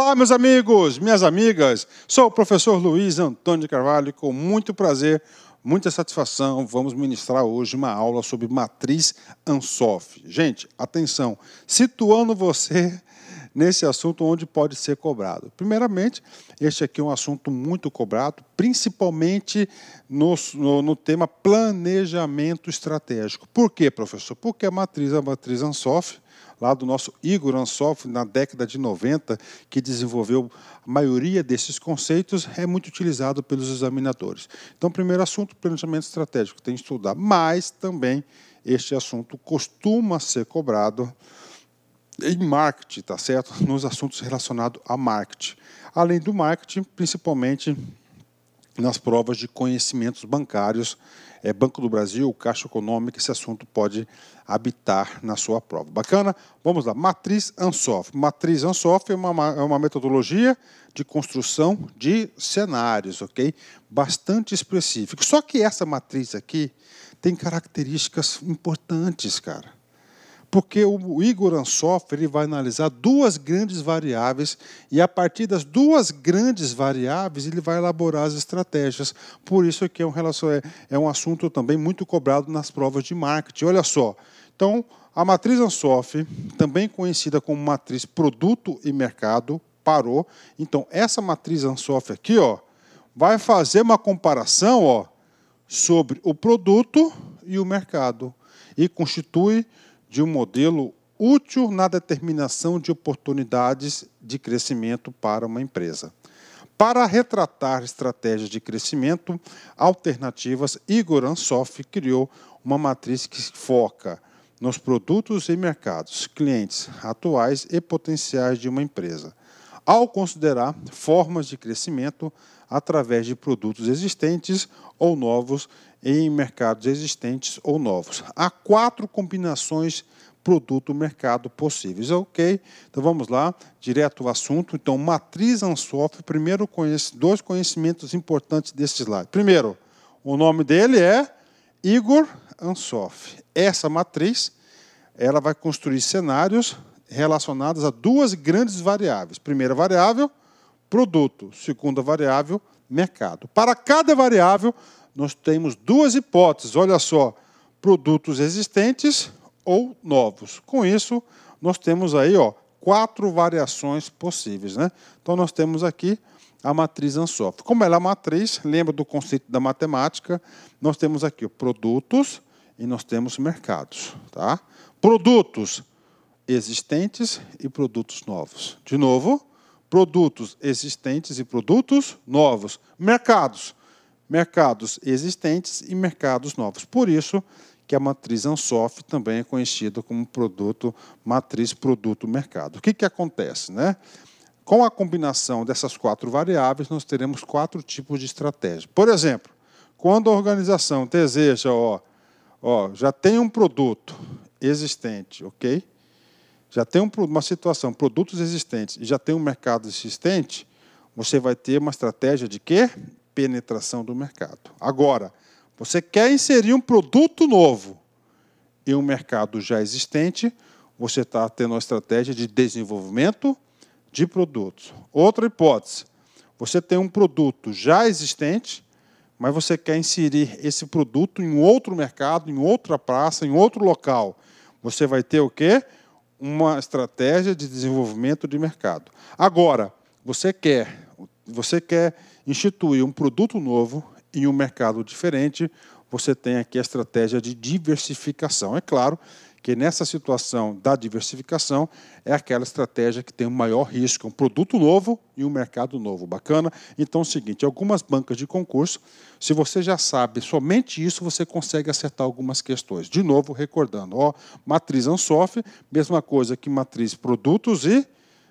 Olá, meus amigos, minhas amigas. Sou o professor Luiz Antônio de Carvalho. Com muito prazer, muita satisfação, vamos ministrar hoje uma aula sobre matriz ANSOF. Gente, atenção, situando você nesse assunto onde pode ser cobrado. Primeiramente, este aqui é um assunto muito cobrado, principalmente no, no, no tema planejamento estratégico. Por quê, professor? Porque a matriz, a matriz ANSOF, lá do nosso Igor Ansoff, na década de 90, que desenvolveu a maioria desses conceitos, é muito utilizado pelos examinadores. Então, primeiro assunto, planejamento estratégico, tem que estudar, mas também este assunto costuma ser cobrado em marketing, tá certo? Nos assuntos relacionados a marketing. Além do marketing, principalmente nas provas de conhecimentos bancários. É, Banco do Brasil, Caixa Econômica, esse assunto pode habitar na sua prova. Bacana? Vamos lá. Matriz Ansoff. Matriz Ansoff é uma, é uma metodologia de construção de cenários, ok? Bastante específico. Só que essa matriz aqui tem características importantes, cara porque o Igor Ansoff ele vai analisar duas grandes variáveis e a partir das duas grandes variáveis ele vai elaborar as estratégias. Por isso que é um, é, é um assunto também muito cobrado nas provas de marketing. Olha só, então a matriz Ansoff, também conhecida como matriz produto e mercado, parou. Então essa matriz Ansoff aqui, ó, vai fazer uma comparação, ó, sobre o produto e o mercado e constitui de um modelo útil na determinação de oportunidades de crescimento para uma empresa. Para retratar estratégias de crescimento alternativas, Igor Ansoff criou uma matriz que foca nos produtos e mercados, clientes atuais e potenciais de uma empresa, ao considerar formas de crescimento através de produtos existentes ou novos em mercados existentes ou novos. Há quatro combinações produto-mercado possíveis, ok? Então vamos lá, direto ao assunto. Então, matriz Ansoff, primeiro dois conhecimentos importantes desse slide. Primeiro, o nome dele é Igor Ansoff. Essa matriz, ela vai construir cenários relacionados a duas grandes variáveis. Primeira variável, produto. Segunda variável, mercado. Para cada variável, nós temos duas hipóteses, olha só, produtos existentes ou novos. Com isso, nós temos aí ó, quatro variações possíveis. Né? Então, nós temos aqui a matriz Ansoff. Como ela é matriz, lembra do conceito da matemática, nós temos aqui ó, produtos e nós temos mercados. Tá? Produtos existentes e produtos novos. De novo, produtos existentes e produtos novos. Mercados mercados existentes e mercados novos. Por isso que a matriz ANSOF também é conhecida como produto matriz produto mercado. O que, que acontece, né? Com a combinação dessas quatro variáveis, nós teremos quatro tipos de estratégia. Por exemplo, quando a organização deseja, ó, ó, já tem um produto existente, ok? Já tem um, uma situação, produtos existentes, e já tem um mercado existente, você vai ter uma estratégia de quê? penetração do mercado. Agora, você quer inserir um produto novo em um mercado já existente, você está tendo uma estratégia de desenvolvimento de produtos. Outra hipótese, você tem um produto já existente, mas você quer inserir esse produto em outro mercado, em outra praça, em outro local. Você vai ter o quê? Uma estratégia de desenvolvimento de mercado. Agora, você quer, você quer instituir um produto novo em um mercado diferente, você tem aqui a estratégia de diversificação. É claro que nessa situação da diversificação é aquela estratégia que tem o maior risco, um produto novo e um mercado novo. Bacana? Então é o seguinte, algumas bancas de concurso, se você já sabe somente isso, você consegue acertar algumas questões. De novo, recordando, ó, matriz Ansof, mesma coisa que matriz produtos e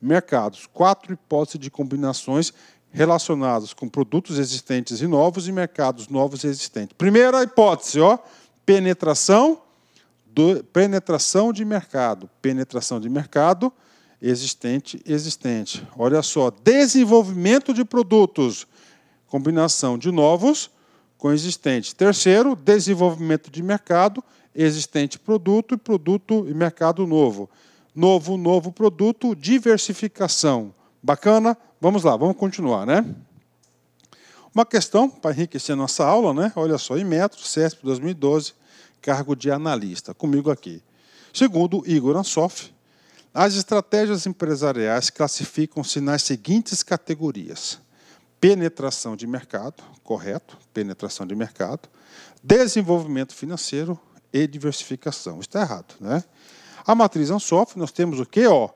mercados. Quatro hipóteses de combinações relacionados com produtos existentes e novos e mercados novos e existentes. Primeira hipótese, ó, penetração, do, penetração de mercado. Penetração de mercado existente, existente. Olha só, desenvolvimento de produtos, combinação de novos com existentes. Terceiro, desenvolvimento de mercado, existente produto e produto e mercado novo. Novo, novo produto, diversificação Bacana? Vamos lá, vamos continuar, né? Uma questão para enriquecer nossa aula, né? Olha só, Imetro, CESP 2012, cargo de analista, comigo aqui. Segundo Igor Ansoff, as estratégias empresariais classificam-se nas seguintes categorias: penetração de mercado, correto? Penetração de mercado, desenvolvimento financeiro e diversificação. Está errado, né? A matriz Ansoff, nós temos o quê? Ó,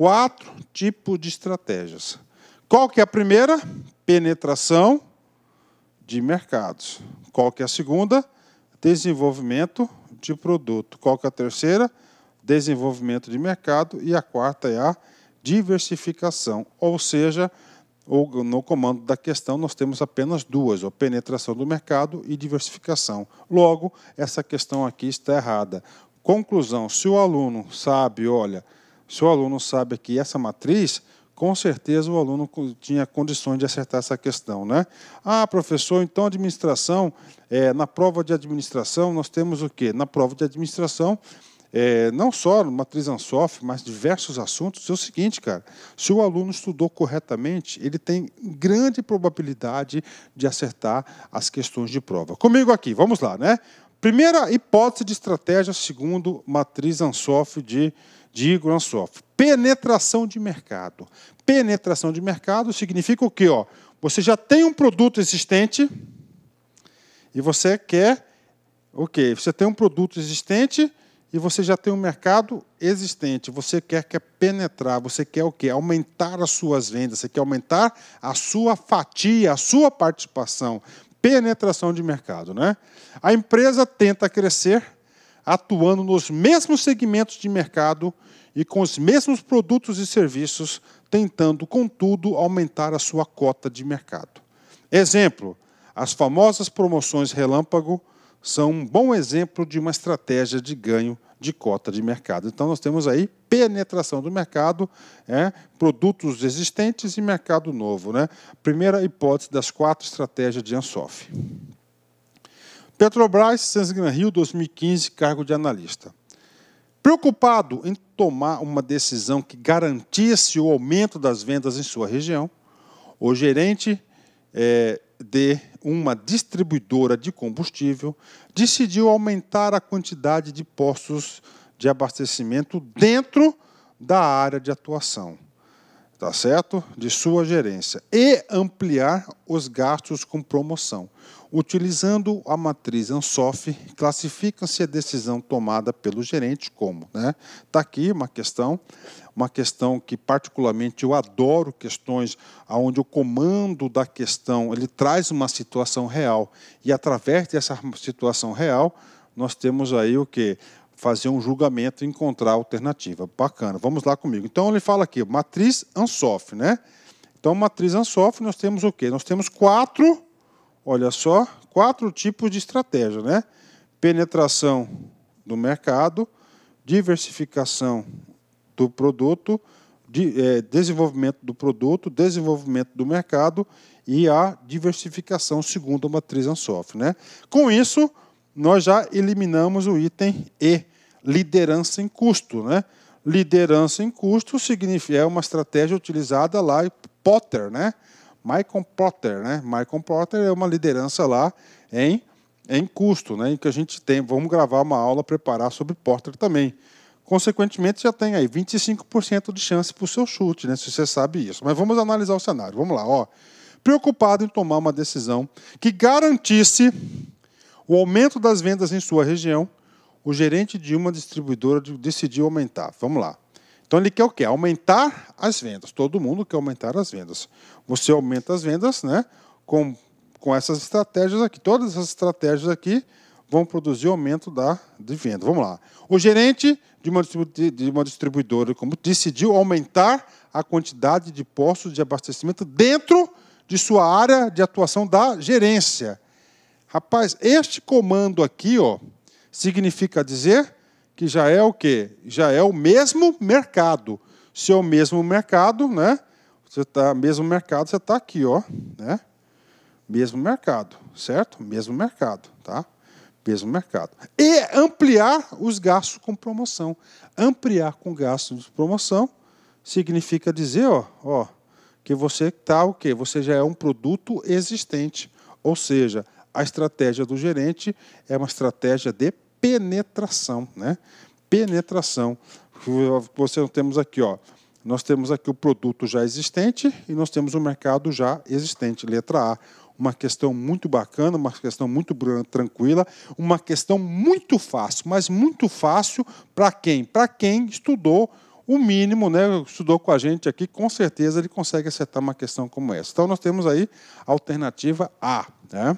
quatro tipos de estratégias. Qual que é a primeira? Penetração de mercados. Qual que é a segunda? Desenvolvimento de produto. Qual que é a terceira? Desenvolvimento de mercado. E a quarta é a diversificação, ou seja, ou no comando da questão, nós temos apenas duas, a penetração do mercado e diversificação. Logo, essa questão aqui está errada. Conclusão: se o aluno sabe, olha, se o aluno sabe que essa matriz, com certeza o aluno tinha condições de acertar essa questão. Né? Ah, professor, então administração, é, na prova de administração, nós temos o quê? Na prova de administração, é, não só matriz ANSOF, mas diversos assuntos, é o seguinte, cara, se o aluno estudou corretamente, ele tem grande probabilidade de acertar as questões de prova. Comigo aqui, vamos lá, né? Primeira hipótese de estratégia segundo matriz ANSOF de de Grossoff. Penetração de mercado. Penetração de mercado significa o quê? Ó, você já tem um produto existente e você quer. quê? você tem um produto existente e você já tem um mercado existente. Você quer, quer penetrar, você quer o quê? Aumentar as suas vendas, você quer aumentar a sua fatia, a sua participação. Penetração de mercado. Né? A empresa tenta crescer atuando nos mesmos segmentos de mercado e com os mesmos produtos e serviços, tentando, contudo, aumentar a sua cota de mercado. Exemplo: as famosas promoções relâmpago são um bom exemplo de uma estratégia de ganho de cota de mercado. Então, nós temos aí penetração do mercado, é, produtos existentes e mercado novo. Né? Primeira hipótese das quatro estratégias de Ansoff. Petrobras, Sensgran Rio, 2015, cargo de analista. Preocupado em tomar uma decisão que garantisse o aumento das vendas em sua região, o gerente é, de uma distribuidora de combustível decidiu aumentar a quantidade de postos de abastecimento dentro da área de atuação tá certo? De sua gerência e ampliar os gastos com promoção. Utilizando a matriz ANSOF, classifica-se a decisão tomada pelo gerente como, né? Tá aqui uma questão, uma questão que particularmente eu adoro questões onde o comando da questão, ele traz uma situação real e através dessa situação real, nós temos aí o que fazer um julgamento e encontrar alternativa. Bacana, vamos lá comigo. Então ele fala aqui, matriz Ansoff, né? Então, matriz Ansoff, nós temos o quê? Nós temos quatro, olha só, quatro tipos de estratégia, né? Penetração do mercado, diversificação do produto, de, é, desenvolvimento do produto, desenvolvimento do mercado e a diversificação segundo a matriz Ansoff, né? Com isso, nós já eliminamos o item E liderança em custo. Né? Liderança em custo significa é uma estratégia utilizada lá em Potter, né? Michael Potter, né? Michael Potter é uma liderança lá em, em custo, né? Em que a gente tem, vamos gravar uma aula, preparar sobre Potter também. Consequentemente, já tem aí 25% de chance para o seu chute, né? Se você sabe isso. Mas vamos analisar o cenário. Vamos lá, ó. Preocupado em tomar uma decisão que garantisse o aumento das vendas em sua região, o gerente de uma distribuidora decidiu aumentar. Vamos lá. Então ele quer o quê? Aumentar as vendas. Todo mundo quer aumentar as vendas. Você aumenta as vendas, né? Com, com essas estratégias aqui. Todas essas estratégias aqui vão produzir aumento da, de venda. Vamos lá. O gerente de uma, de uma distribuidora como decidiu aumentar a quantidade de postos de abastecimento dentro de sua área de atuação da gerência. Rapaz, este comando aqui, ó, Significa dizer que já é o quê? Já é o mesmo mercado. Se é o mesmo mercado, né? Você tá mesmo mercado, você está aqui, ó, né? Mesmo mercado, certo? Mesmo mercado, tá? Mesmo mercado. E ampliar os gastos com promoção. Ampliar com gastos de promoção significa dizer, ó, ó, que você está o quê? Você já é um produto existente. Ou seja, a estratégia do gerente é uma estratégia de penetração, né? Penetração. Você temos aqui, ó, nós temos aqui o produto já existente e nós temos o mercado já existente, letra A. Uma questão muito bacana, uma questão muito tranquila, uma questão muito fácil, mas muito fácil para quem? Para quem estudou o mínimo, né? Estudou com a gente aqui, com certeza ele consegue acertar uma questão como essa. Então nós temos aí a alternativa A, né?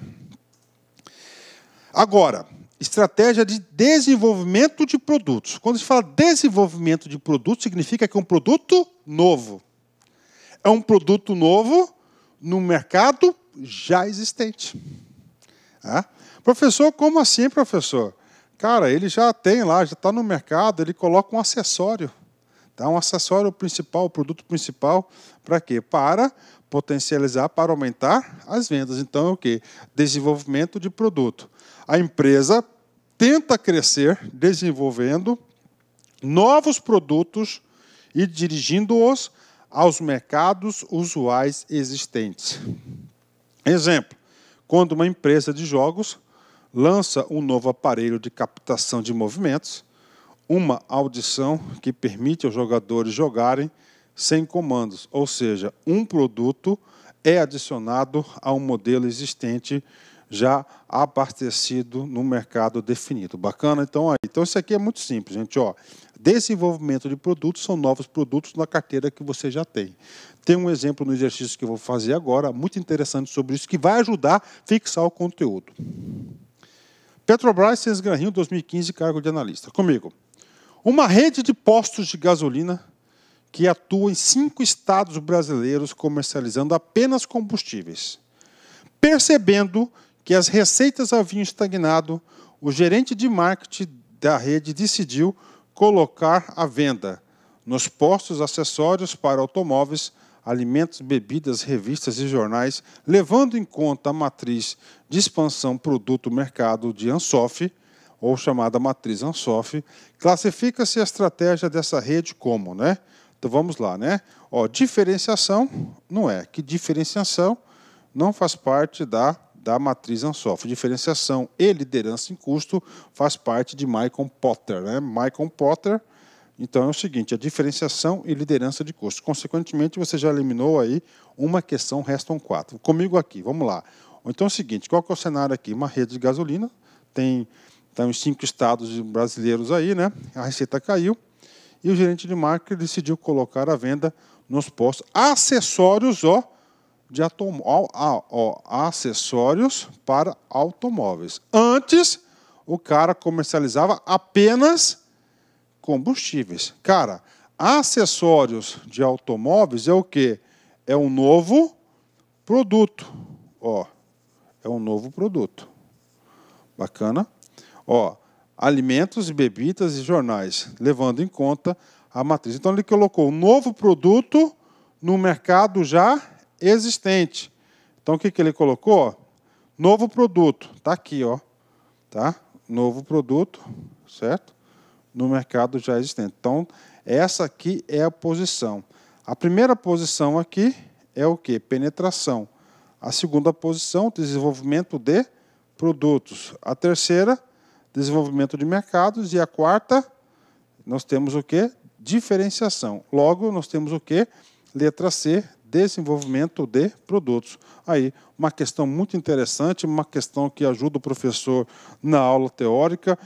Agora, estratégia de desenvolvimento de produtos. Quando se fala desenvolvimento de produtos, significa que é um produto novo. É um produto novo no mercado já existente. Professor, como assim, professor? Cara, ele já tem lá, já está no mercado, ele coloca um acessório. Tá? Um acessório principal, o produto principal, para quê? Para potencializar, para aumentar as vendas. Então, é o quê? Desenvolvimento de produto a empresa tenta crescer desenvolvendo novos produtos e dirigindo-os aos mercados usuais existentes. Exemplo: quando uma empresa de jogos lança um novo aparelho de captação de movimentos, uma audição que permite aos jogadores jogarem sem comandos, ou seja, um produto é adicionado a um modelo existente já abastecido no mercado definido. Bacana? Então, aí. então isso aqui é muito simples, gente. Ó, desenvolvimento de produtos são novos produtos na carteira que você já tem. Tem um exemplo no exercício que eu vou fazer agora, muito interessante sobre isso, que vai ajudar a fixar o conteúdo. Petrobras Sens Granrinho 2015, cargo de analista. Comigo. Uma rede de postos de gasolina que atua em cinco estados brasileiros comercializando apenas combustíveis. Percebendo que as receitas haviam estagnado, o gerente de marketing da rede decidiu colocar à venda nos postos acessórios para automóveis, alimentos, bebidas, revistas e jornais, levando em conta a matriz de expansão produto-mercado de Ansoff, ou chamada matriz Ansoff, classifica-se a estratégia dessa rede como, né? Então vamos lá, né? Ó, diferenciação não é que diferenciação não faz parte da da matriz Ansoff. Diferenciação e liderança em custo faz parte de Michael Potter. Né? Michael Potter, então é o seguinte, a diferenciação e liderança de custo. Consequentemente, você já eliminou aí uma questão, restam quatro. Comigo aqui, vamos lá. Então é o seguinte, qual que é o cenário aqui? Uma rede de gasolina, tem, tem uns cinco estados brasileiros aí, né? a receita caiu, e o gerente de marca decidiu colocar a venda nos postos acessórios, ó, de acessórios para automóveis. Antes, o cara comercializava apenas combustíveis. Cara, acessórios de automóveis é o que? É um novo produto. Ó, é um novo produto. Bacana? Ó, alimentos e bebidas e jornais, levando em conta a matriz. Então ele colocou um novo produto no mercado já existente. Então, o que, que ele colocou? Novo produto. Está aqui, ó. Tá? Novo produto, certo? No mercado já existente. Então, essa aqui é a posição. A primeira posição aqui é o que? Penetração. A segunda posição, desenvolvimento de produtos. A terceira, desenvolvimento de mercados. E a quarta, nós temos o que? Diferenciação. Logo, nós temos o que? Letra C, desenvolvimento de produtos. Aí, uma questão muito interessante, uma questão que ajuda o professor na aula teórica,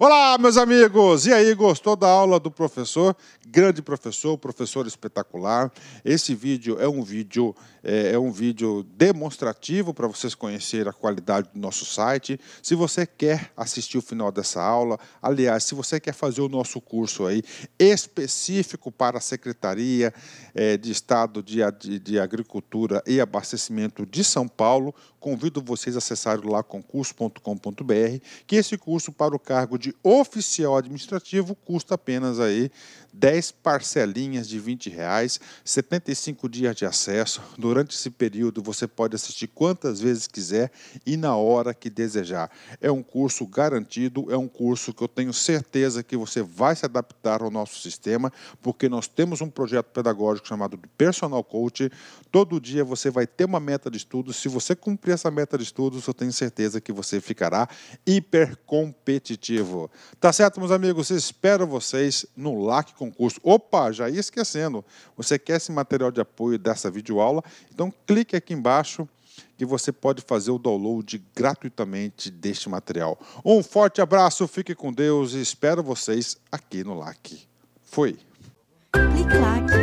Olá, meus amigos! E aí, gostou da aula do professor? Grande professor, professor espetacular. Esse vídeo é um vídeo, é, é um vídeo demonstrativo para vocês conhecerem a qualidade do nosso site. Se você quer assistir o final dessa aula, aliás, se você quer fazer o nosso curso aí específico para a Secretaria é, de Estado de, de, de Agricultura e Abastecimento de São Paulo, convido vocês a acessar lá concurso.com.br, que esse curso para o cargo de de oficial administrativo custa apenas aí 10 parcelinhas de 20 reais, 75 dias de acesso. Durante esse período você pode assistir quantas vezes quiser e na hora que desejar. É um curso garantido, é um curso que eu tenho certeza que você vai se adaptar ao nosso sistema, porque nós temos um projeto pedagógico chamado de Personal Coach. Todo dia você vai ter uma meta de estudos. Se você cumprir essa meta de estudos, eu tenho certeza que você ficará hipercompetitivo. Tá certo, meus amigos? Espero vocês no LAC Concurso. Opa, já ia esquecendo. Você quer esse material de apoio dessa videoaula? Então clique aqui embaixo que você pode fazer o download gratuitamente deste material. Um forte abraço, fique com Deus e espero vocês aqui no LAC. Fui! Clique